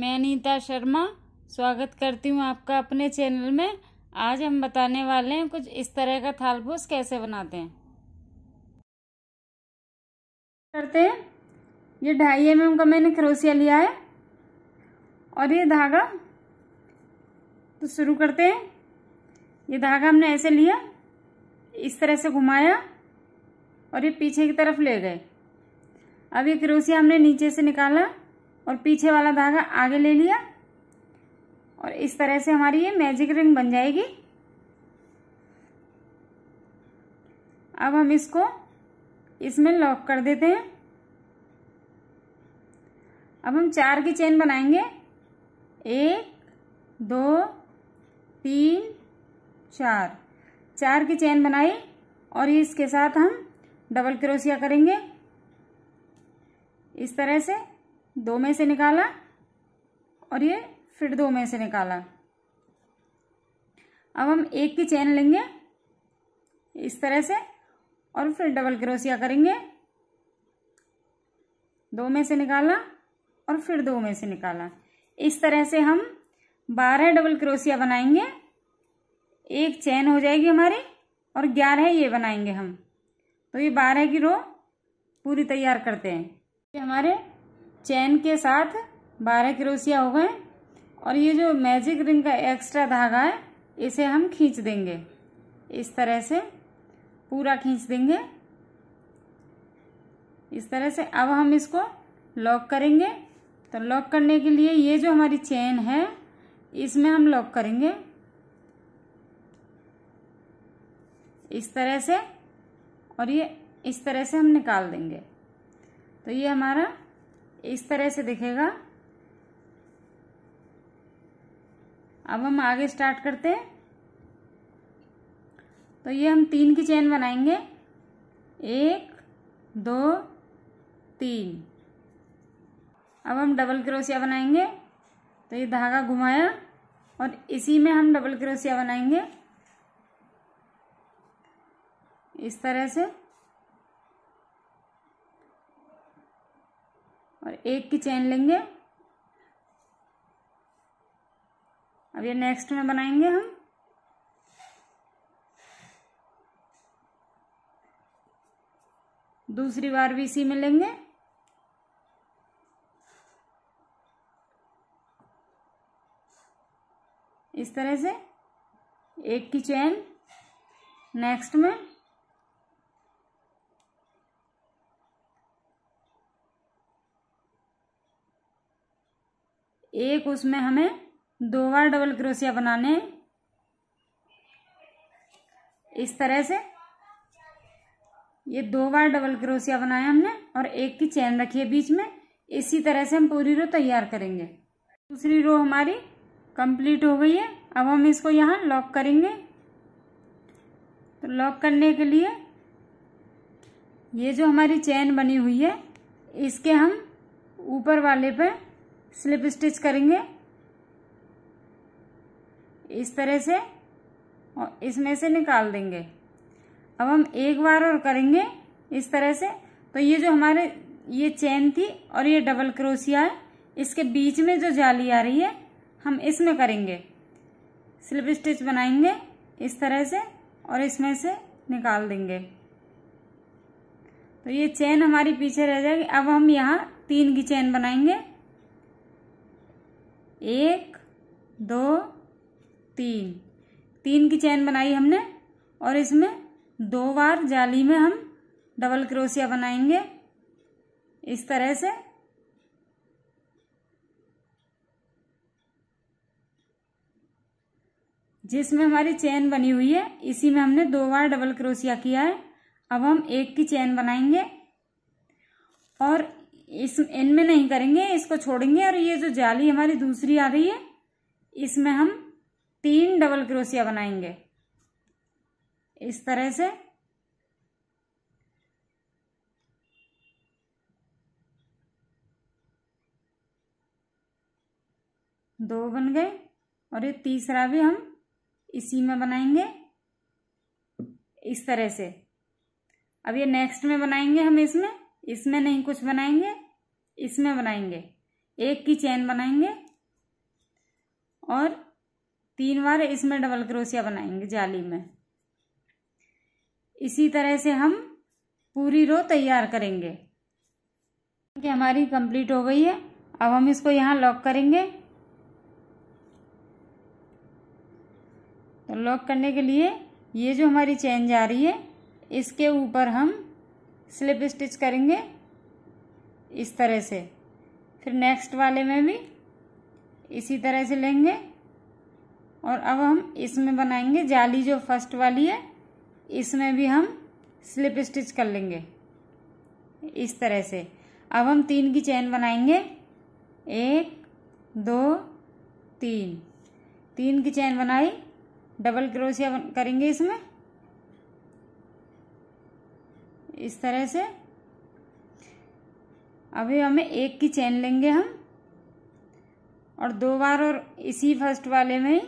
मैं नीता शर्मा स्वागत करती हूँ आपका अपने चैनल में आज हम बताने वाले हैं कुछ इस तरह का थालपोस कैसे बनाते हैं करते हैं ये ढाई एम एम का मैंने क्रोसिया लिया है और ये धागा तो शुरू करते हैं ये धागा हमने ऐसे लिया इस तरह से घुमाया और ये पीछे की तरफ ले गए अब ये क्रोसिया हमने नीचे से निकाला और पीछे वाला धागा आगे ले लिया और इस तरह से हमारी ये मैजिक रिंग बन जाएगी अब हम इसको इसमें लॉक कर देते हैं अब हम चार की चेन बनाएंगे एक दो तीन चार चार की चेन बनाई और इसके साथ हम डबल क्रोसिया करेंगे इस तरह से दो में से निकाला और ये फिर दो में से निकाला अब हम एक की चेन लेंगे इस तरह से और फिर डबल क्रोसिया करेंगे दो में से निकाला और फिर दो में से निकाला इस तरह से हम बारह डबल क्रोसिया बनाएंगे एक चैन हो जाएगी हमारी और ग्यारह ये बनाएंगे हम तो ये बारह की रो पूरी तैयार करते हैं ये हमारे चैन के साथ बारह क्रोसिया हो गए और ये जो मैजिक रिंग का एक्स्ट्रा धागा है इसे हम खींच देंगे इस तरह से पूरा खींच देंगे इस तरह से अब हम इसको लॉक करेंगे तो लॉक करने के लिए ये जो हमारी चेन है इसमें हम लॉक करेंगे इस तरह से और ये इस तरह से हम निकाल देंगे तो ये हमारा इस तरह से दिखेगा अब हम आगे स्टार्ट करते हैं तो ये हम तीन की चेन बनाएंगे एक दो तीन अब हम डबल क्रोसिया बनाएंगे तो ये धागा घुमाया और इसी में हम डबल क्रोसिया बनाएंगे इस तरह से और एक की चेन लेंगे अब ये नेक्स्ट में बनाएंगे हम दूसरी बार भी इसी में लेंगे इस तरह से एक की चेन नेक्स्ट में एक उसमें हमें दो बार डबल क्रोशिया बनाने इस तरह से ये दो बार डबल क्रोशिया बनाया हमने और एक की चैन रखी है बीच में इसी तरह से हम पूरी रो तैयार करेंगे दूसरी रो हमारी कंप्लीट हो गई है अब हम इसको यहाँ लॉक करेंगे तो लॉक करने के लिए ये जो हमारी चैन बनी हुई है इसके हम ऊपर वाले पे स्लिप स्टिच करेंगे इस तरह से और इसमें से निकाल देंगे अब हम एक बार और करेंगे इस तरह से तो ये जो हमारे ये चेन थी और ये डबल क्रोसिया है इसके बीच में जो जाली आ रही है हम इसमें करेंगे स्लिप स्टिच बनाएंगे इस तरह से और इसमें से निकाल देंगे तो ये चेन हमारी पीछे रह जाएगी अब हम यहाँ तीन की चेन बनाएंगे एक दो तीन तीन की चैन बनाई हमने और इसमें दो बार जाली में हम डबल क्रोसिया बनाएंगे इस तरह से जिसमें हमारी चैन बनी हुई है इसी में हमने दो बार डबल क्रोसिया किया है अब हम एक की चैन बनाएंगे और इस इनमें नहीं करेंगे इसको छोड़ेंगे और ये जो जाली हमारी दूसरी आ रही है इसमें हम तीन डबल क्रोसिया बनाएंगे इस तरह से दो बन गए और ये तीसरा भी हम इसी में बनाएंगे इस तरह से अब ये नेक्स्ट में बनाएंगे हम इसमें इसमें नहीं कुछ बनाएंगे इसमें बनाएंगे एक की चेन बनाएंगे और तीन बार इसमें डबल क्रोशिया बनाएंगे जाली में इसी तरह से हम पूरी रो तैयार करेंगे कि हमारी कंप्लीट हो गई है अब हम इसको यहाँ लॉक करेंगे तो लॉक करने के लिए ये जो हमारी चेन जा रही है इसके ऊपर हम स्लिप स्टिच करेंगे इस तरह से फिर नेक्स्ट वाले में भी इसी तरह से लेंगे और अब हम इसमें बनाएंगे जाली जो फर्स्ट वाली है इसमें भी हम स्लिप स्टिच कर लेंगे इस तरह से अब हम तीन की चैन बनाएंगे एक दो तीन तीन की चैन बनाई डबल क्रोशिया करेंगे इसमें इस तरह से अभी हमें एक की चेन लेंगे हम और दो बार और इसी फर्स्ट वाले में ही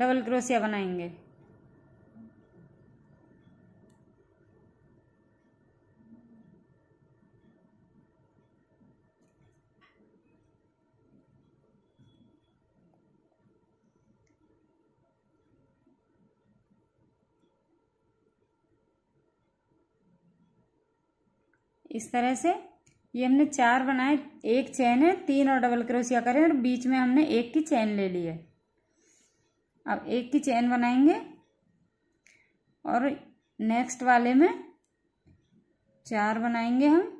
डबल क्रोशिया बनाएंगे इस तरह से ये हमने चार बनाए एक चैन है तीन और डबल क्रोशिया करें और बीच में हमने एक की चैन ले ली है अब एक की चैन बनाएंगे और नेक्स्ट वाले में चार बनाएंगे हम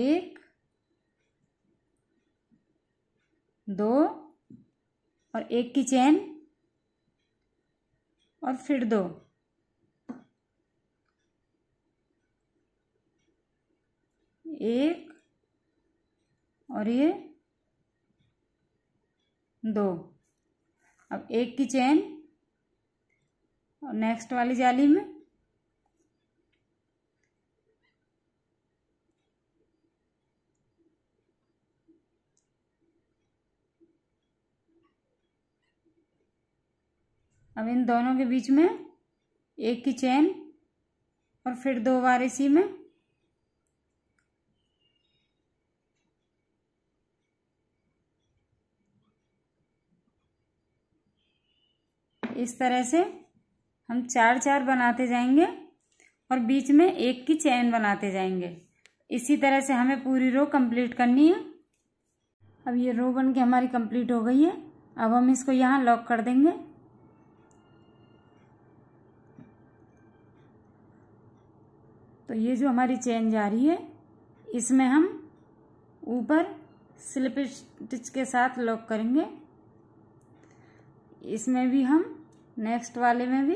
एक दो और एक की चैन और फिर दो एक और ये दो अब एक की चेन और नेक्स्ट वाली जाली में अब इन दोनों के बीच में एक की चेन और फिर दो बार इसी में इस तरह से हम चार चार बनाते जाएंगे और बीच में एक की चैन बनाते जाएंगे इसी तरह से हमें पूरी रो कंप्लीट करनी है अब ये रो बन के हमारी कंप्लीट हो गई है अब हम इसको यहाँ लॉक कर देंगे तो ये जो हमारी चेन जा रही है इसमें हम ऊपर स्लिप स्टिच के साथ लॉक करेंगे इसमें भी हम नेक्स्ट वाले में भी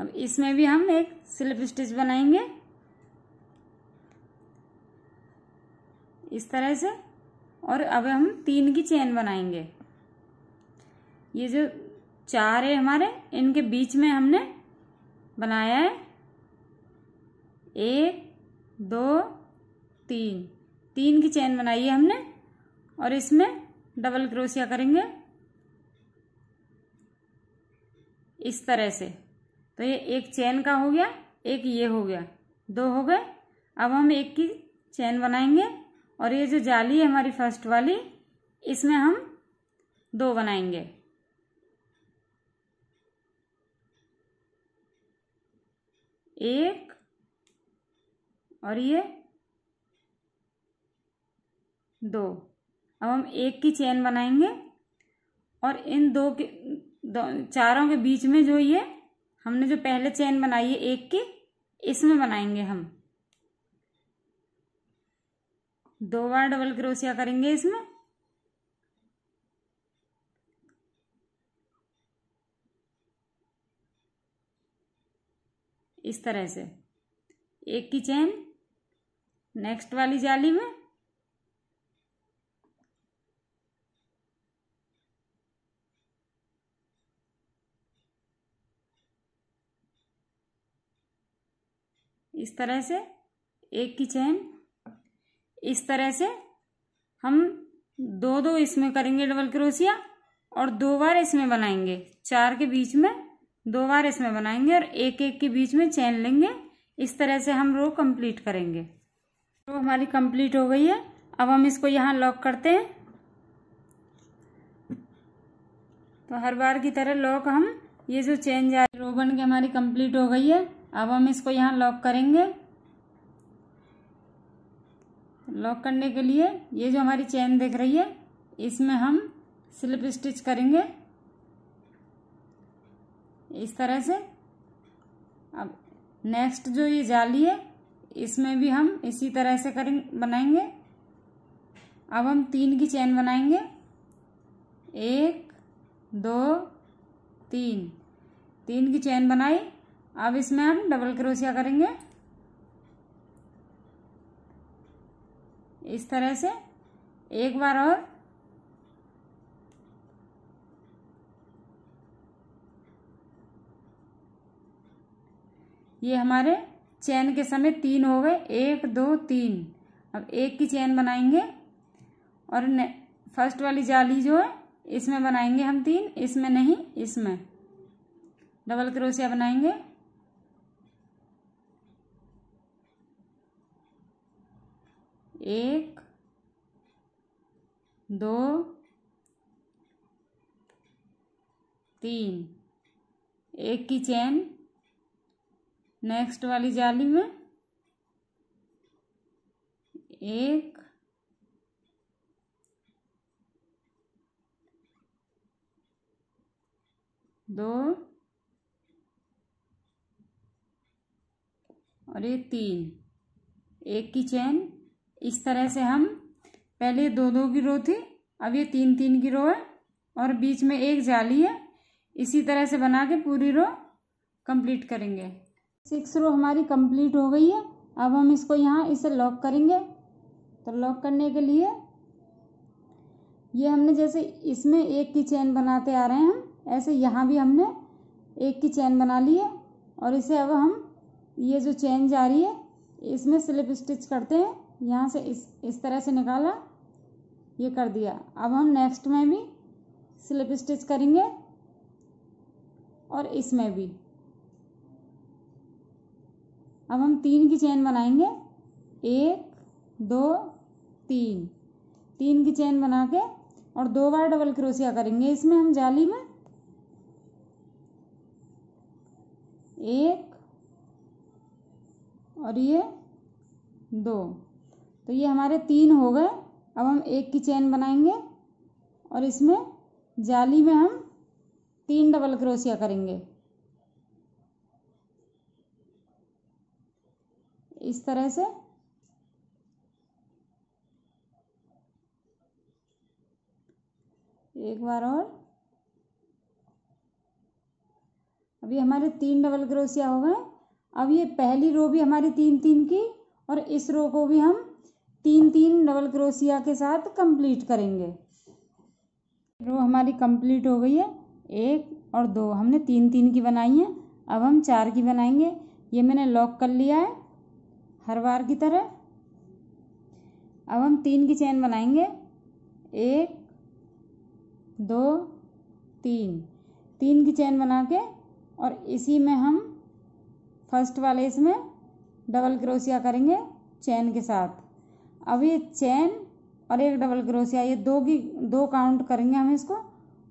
अब इसमें भी हम एक स्लिप स्टिच बनाएंगे इस तरह से और अब हम तीन की चेन बनाएंगे ये जो चार है हमारे इनके बीच में हमने बनाया है एक दो तीन तीन की चेन बनाई है हमने और इसमें डबल क्रोशिया करेंगे इस तरह से तो ये एक चैन का हो गया एक ये हो गया दो हो गए अब हम एक की चैन बनाएंगे और ये जो जाली है हमारी फर्स्ट वाली इसमें हम दो बनाएंगे एक और ये दो अब हम एक की चेन बनाएंगे और इन दो के चारों के बीच में जो ये हमने जो पहले चेन बनाई है एक की इसमें बनाएंगे हम दो बार डबल क्रोशिया करेंगे इसमें इस तरह से एक की चेन नेक्स्ट वाली जाली में इस तरह से एक की चैन इस तरह से हम दो दो इसमें करेंगे डबल क्रोसिया और दो बार इसमें बनाएंगे चार के बीच में दो बार इसमें बनाएंगे और एक एक के बीच में चैन लेंगे इस तरह से हम रो कंप्लीट करेंगे रो हमारी कंप्लीट हो गई है अब हम इसको यहाँ लॉक करते हैं तो हर बार की तरह लॉक हम ये जो चेन जा रो बन के हमारी कंप्लीट हो गई है अब हम इसको यहाँ लॉक करेंगे लॉक करने के लिए ये जो हमारी चैन देख रही है इसमें हम स्लिप स्टिच करेंगे इस तरह से अब नेक्स्ट जो ये जाली है इसमें भी हम इसी तरह से करेंगे बनाएंगे अब हम तीन की चैन बनाएंगे एक दो तीन तीन की चैन बनाई अब इसमें हम डबल क्रोशिया करेंगे इस तरह से एक बार और ये हमारे चैन के समय तीन हो गए एक दो तीन अब एक की चैन बनाएंगे और फर्स्ट वाली जाली जो है इसमें बनाएंगे हम तीन इसमें नहीं इसमें डबल क्रोशिया बनाएंगे एक दो तीन एक की चैन नेक्स्ट वाली जाली में एक दो और ये तीन एक की चैन इस तरह से हम पहले दो दो की रो थी अब ये तीन तीन की रो है और बीच में एक जाली है इसी तरह से बना के पूरी रो कंप्लीट करेंगे सिक्स रो हमारी कंप्लीट हो गई है अब हम इसको यहाँ इसे लॉक करेंगे तो लॉक करने के लिए ये हमने जैसे इसमें एक की चेन बनाते आ रहे हैं हम ऐसे यहाँ भी हमने एक की चेन बना ली है और इसे अब हम ये जो चेन जा रही है इसमें स्लिप स्टिच करते हैं यहाँ से इस इस तरह से निकाला ये कर दिया अब हम नेक्स्ट में भी स्लिप स्टिच करेंगे और इसमें भी अब हम तीन की चेन बनाएंगे एक दो तीन तीन की चेन बना के और दो बार डबल क्रोशिया करेंगे इसमें हम जाली में एक और ये दो तो ये हमारे तीन हो गए अब हम एक की चेन बनाएंगे और इसमें जाली में हम तीन डबल क्रोशिया करेंगे इस तरह से एक बार और अभी हमारे तीन डबल क्रोशिया हो गए अब ये पहली रो भी हमारी तीन तीन की और इस रो को भी हम तीन तीन डबल क्रोसिया के साथ कंप्लीट करेंगे रो हमारी कंप्लीट हो गई है एक और दो हमने तीन तीन की बनाई है अब हम चार की बनाएंगे ये मैंने लॉक कर लिया है हर बार की तरह अब हम तीन की चैन बनाएंगे एक दो तीन तीन की चैन बना के और इसी में हम फर्स्ट वाले इसमें डबल क्रोसिया करेंगे चैन के साथ अब ये चैन और एक डबल क्रोशिया ये दो की दो काउंट करेंगे हम इसको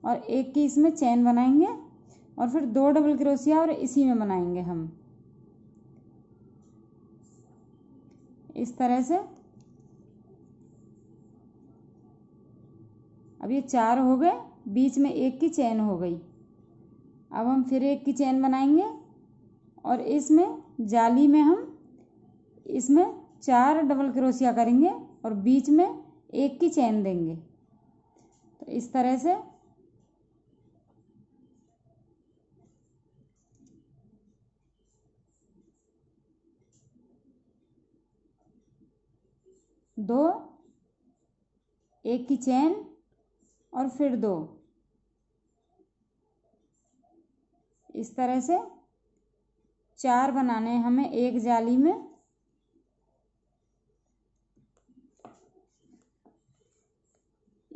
और एक की इसमें चैन बनाएंगे और फिर दो डबल क्रोशिया और इसी में बनाएंगे हम इस तरह से अब ये चार हो गए बीच में एक की चैन हो गई अब हम फिर एक की चैन बनाएंगे और इसमें जाली में हम इसमें चार डबल क्रोशिया करेंगे और बीच में एक की चैन देंगे तो इस तरह से दो एक की चैन और फिर दो इस तरह से चार बनाने हमें एक जाली में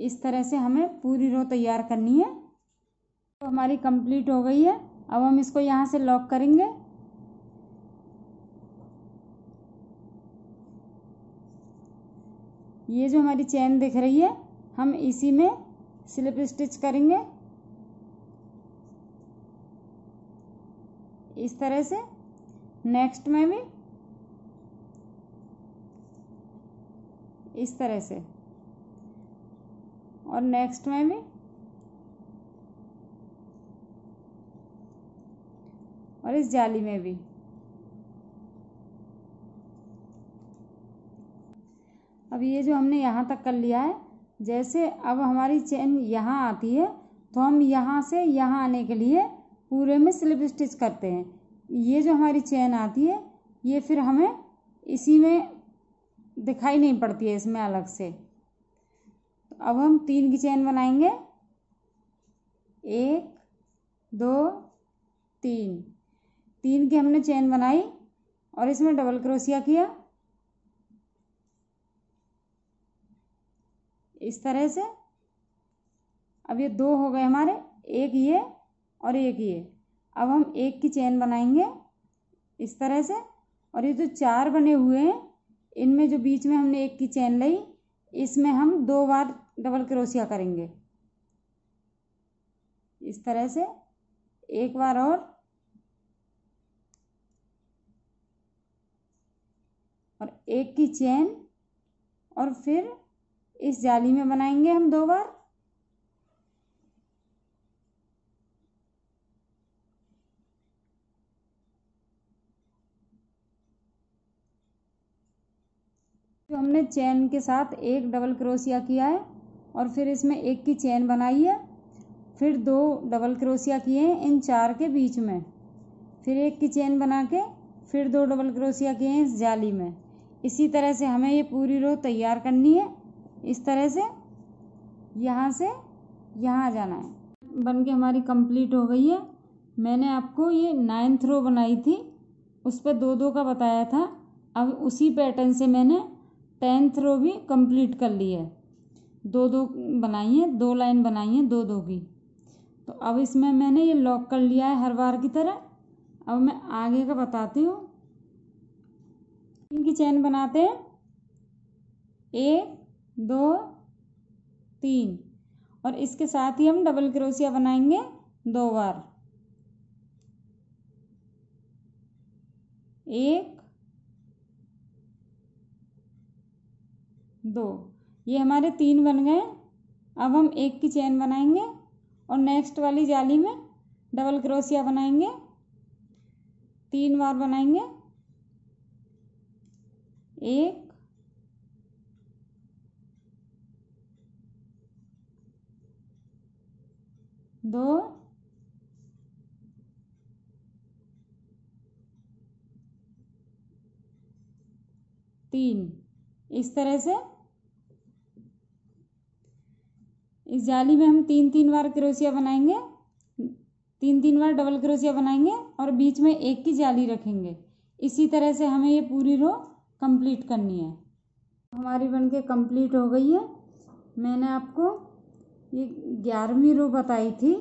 इस तरह से हमें पूरी रो तैयार करनी है तो हमारी कंप्लीट हो गई है अब हम इसको यहाँ से लॉक करेंगे ये जो हमारी चैन दिख रही है हम इसी में स्लिप स्टिच करेंगे इस तरह से नेक्स्ट में भी इस तरह से और नेक्स्ट में भी और इस जाली में भी अब ये जो हमने यहाँ तक कर लिया है जैसे अब हमारी चेन यहाँ आती है तो हम यहाँ से यहाँ आने के लिए पूरे में स्लिप स्टिच करते हैं ये जो हमारी चेन आती है ये फिर हमें इसी में दिखाई नहीं पड़ती है इसमें अलग से अब हम तीन की चेन बनाएंगे एक दो तीन तीन की हमने चेन बनाई और इसमें डबल क्रोशिया किया इस तरह से अब ये दो हो गए हमारे एक ये और एक ये अब हम एक की चेन बनाएंगे इस तरह से और ये जो चार बने हुए हैं इनमें जो बीच में हमने एक की चेन ली इसमें हम दो बार डबल क्रोशिया करेंगे इस तरह से एक बार और और एक की चेन और फिर इस जाली में बनाएंगे हम दो बार जो तो हमने चैन के साथ एक डबल क्रोशिया किया है और फिर इसमें एक की चेन बनाई है फिर दो डबल क्रोशिया किए हैं इन चार के बीच में फिर एक की चेन बना के फिर दो डबल क्रोशिया किए हैं इस जाली में इसी तरह से हमें ये पूरी रो तैयार करनी है इस तरह से यहाँ से यहाँ जाना है बन के हमारी कंप्लीट हो गई है मैंने आपको ये नाइन्थ रो बनाई थी उस पर दो दो का बताया था अब उसी पैटर्न से मैंने टेंथ रो भी कंप्लीट कर ली है दो दो बनाई हैं दो लाइन बनाई हैं दो दो की तो अब इसमें मैंने ये लॉक कर लिया है हर बार की तरह अब मैं आगे का बताती हूँ इनकी चैन बनाते हैं एक दो तीन और इसके साथ ही हम डबल क्रोसिया बनाएंगे दो बार एक दो ये हमारे तीन बन गए अब हम एक की चेन बनाएंगे और नेक्स्ट वाली जाली में डबल क्रोसिया बनाएंगे तीन बार बनाएंगे एक दो तीन इस तरह से इस जाली में हम तीन तीन बार क्रोशिया बनाएंगे तीन तीन बार डबल क्रोशिया बनाएंगे और बीच में एक की जाली रखेंगे इसी तरह से हमें ये पूरी रो कंप्लीट करनी है हमारी बनके कंप्लीट हो गई है मैंने आपको ये ग्यारहवीं रो बताई थी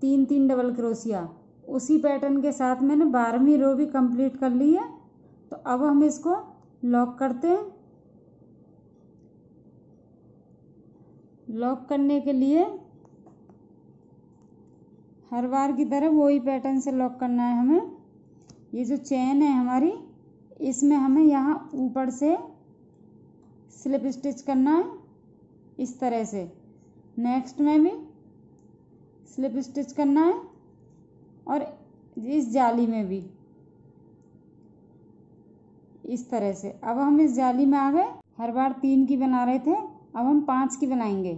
तीन तीन डबल क्रोशिया उसी पैटर्न के साथ मैंने बारहवीं रो भी कंप्लीट कर ली है तो अब हम इसको लॉक करते हैं लॉक करने के लिए हर बार की तरह वही पैटर्न से लॉक करना है हमें ये जो चेन है हमारी इसमें हमें यहाँ ऊपर से स्लिप स्टिच करना है इस तरह से नेक्स्ट में भी स्लिप स्टिच करना है और इस जाली में भी इस तरह से अब हम इस जाली में आ गए हर बार तीन की बना रहे थे अब हम पाँच की बनाएंगे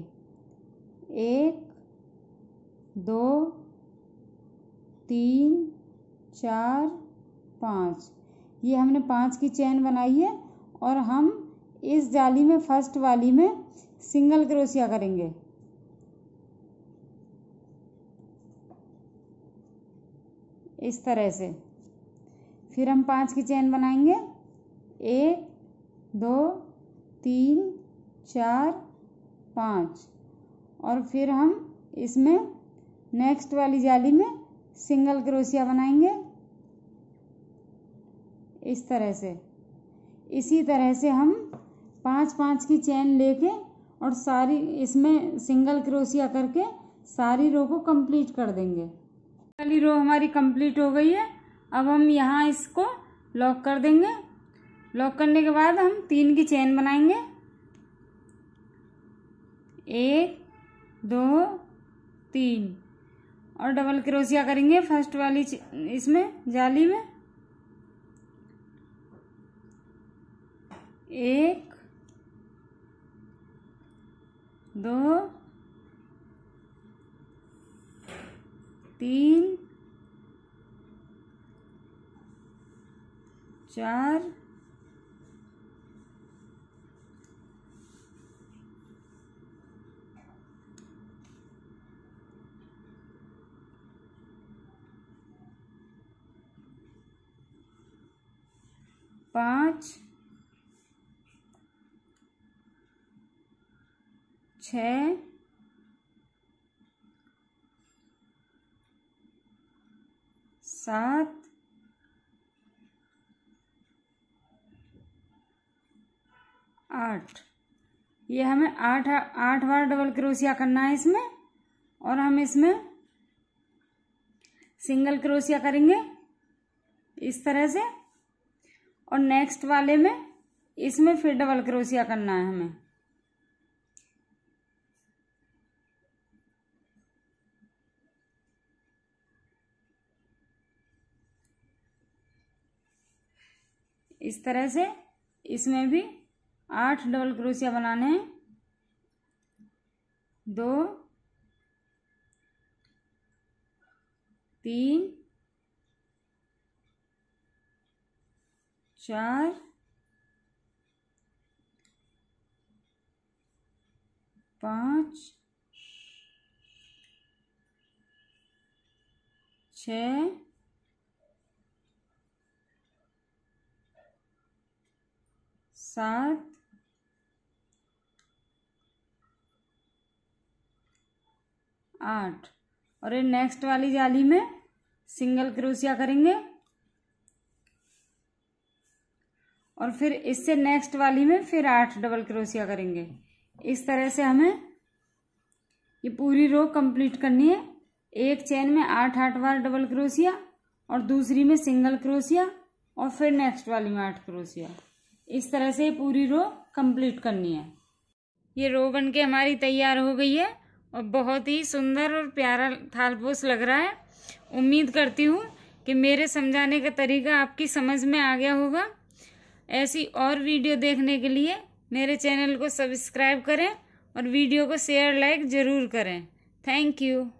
एक दो तीन चार पाँच ये हमने पाँच की चैन बनाई है और हम इस जाली में फर्स्ट वाली में सिंगल क्रोशिया करेंगे इस तरह से फिर हम पाँच की चैन बनाएंगे एक दो तीन चार पाँच और फिर हम इसमें नेक्स्ट वाली जाली में सिंगल क्रोशिया बनाएंगे इस तरह से इसी तरह से हम पांच पांच की चैन लेके और सारी इसमें सिंगल क्रोशिया करके सारी रो को कंप्लीट कर देंगे पहली रो हमारी कंप्लीट हो गई है अब हम यहाँ इसको लॉक कर देंगे लॉक करने के बाद हम तीन की चेन बनाएंगे एक दो तीन और डबल क्रोशिया करेंगे फर्स्ट वाली इसमें जाली में एक दो तीन चार पाँच छ सात आठ ये हमें आठ आठ बार डबल क्रोशिया करना है इसमें और हम इसमें सिंगल क्रोशिया करेंगे इस तरह से और नेक्स्ट वाले में इसमें फिर डबल क्रोशिया करना है हमें इस तरह से इसमें भी आठ डबल क्रोशिया बनाने हैं दो तीन चार पाँच छ सात आठ और ये नेक्स्ट वाली जाली में सिंगल क्रोशिया करेंगे और फिर इससे नेक्स्ट वाली में फिर आठ डबल क्रोशिया करेंगे इस तरह से हमें ये पूरी रो कंप्लीट करनी है एक चैन में आठ आठ बार डबल क्रोशिया और दूसरी में सिंगल क्रोशिया और फिर नेक्स्ट वाली में आठ क्रोशिया इस तरह से पूरी रो कंप्लीट करनी है ये रो बन के हमारी तैयार हो गई है और बहुत ही सुंदर और प्यारा थालपोस लग रहा है उम्मीद करती हूँ कि मेरे समझाने का तरीका आपकी समझ में आ गया होगा ऐसी और वीडियो देखने के लिए मेरे चैनल को सब्सक्राइब करें और वीडियो को शेयर लाइक ज़रूर करें थैंक यू